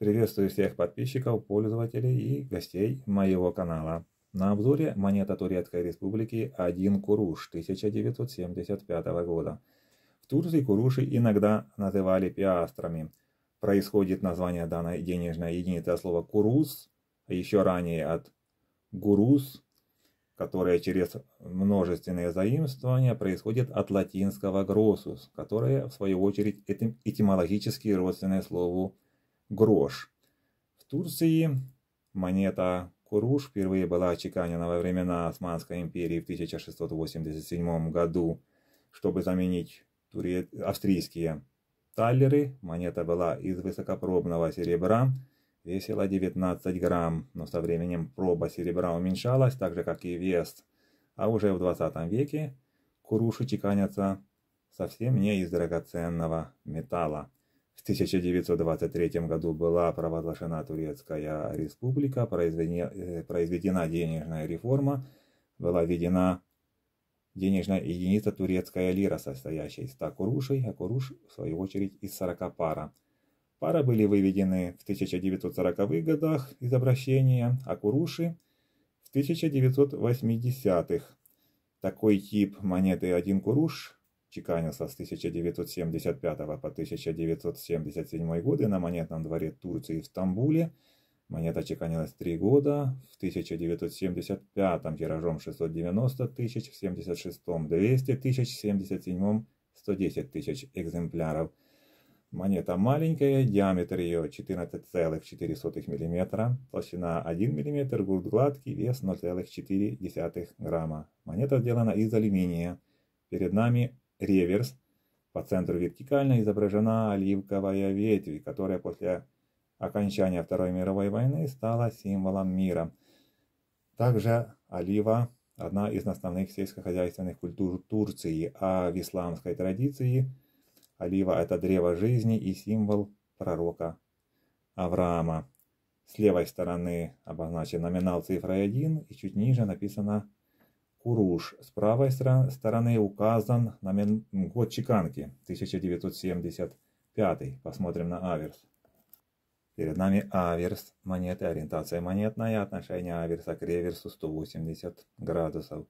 Приветствую всех подписчиков, пользователей и гостей моего канала. На обзоре монета Турецкой Республики 1 Куруш 1975 года. В Турции куруши иногда называли пиастрами. Происходит название данной денежной единицы от слова «курус», еще ранее от «гурус», которое через множественные заимствования происходит от латинского «grossus», которое, в свою очередь, этим этимологически родственное слову «гурус» грош. В Турции монета Куруш впервые была очеканена во времена Османской империи в 1687 году, чтобы заменить туре... австрийские таллеры. Монета была из высокопробного серебра, весила 19 грамм, но со временем проба серебра уменьшалась, так же как и вес. А уже в 20 веке куруши чеканятся совсем не из драгоценного металла. В 1923 году была провозглашена Турецкая республика, э, произведена, денежная реформа, была введена денежная единица турецкая лира, состоящая из 100 курушей, а куруш, в свою очередь, из 40 пара. Пара были выведены в 1940-х годах из обращения, а куруши в 1980-х. Такой тип монеты 1 куруш чеканился с 1975 по 1977 годы на монетном дворе Турции в Стамбуле. Монета чеканилась три года, в 1975 тиражом 690 тысяч, в 76 200 тысяч, в 77 110 тысяч экземпляров. Монета маленькая, диаметр ее 14,4 мм, толщина 1 мм, груд гладкий, вес 0,4 грамма. Монета сделана из алюминия. Перед нами реверс. По центру вертикально изображена оливковая ветвь, которая после окончания Второй мировой войны стала символом мира. Также олива – одна из основных сельскохозяйственных культур Турции, а в исламской традиции олива – это древо жизни и символ пророка Авраама. С левой стороны обозначен номинал цифрой 1 и чуть ниже написано Куруш. С правой стороны указан намен... год чеканки 1975. Посмотрим на аверс. Перед нами аверс монеты, ориентация монетная, отношение аверса к реверсу 180 градусов.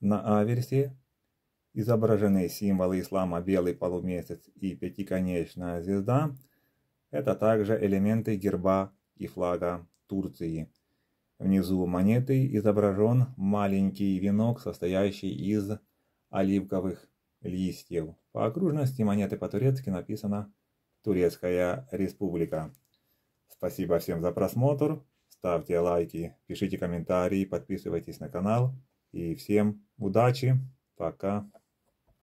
На аверсе изображены символы ислама белый полумесяц и пятиконечная звезда. Это также элементы герба и флага Турции – Внизу монеты изображен маленький венок, состоящий из оливковых листьев. По окружности монеты по-турецки написано «Турецкая республика». Спасибо всем за просмотр. Ставьте лайки, пишите комментарии, подписывайтесь на канал. И всем удачи. Пока.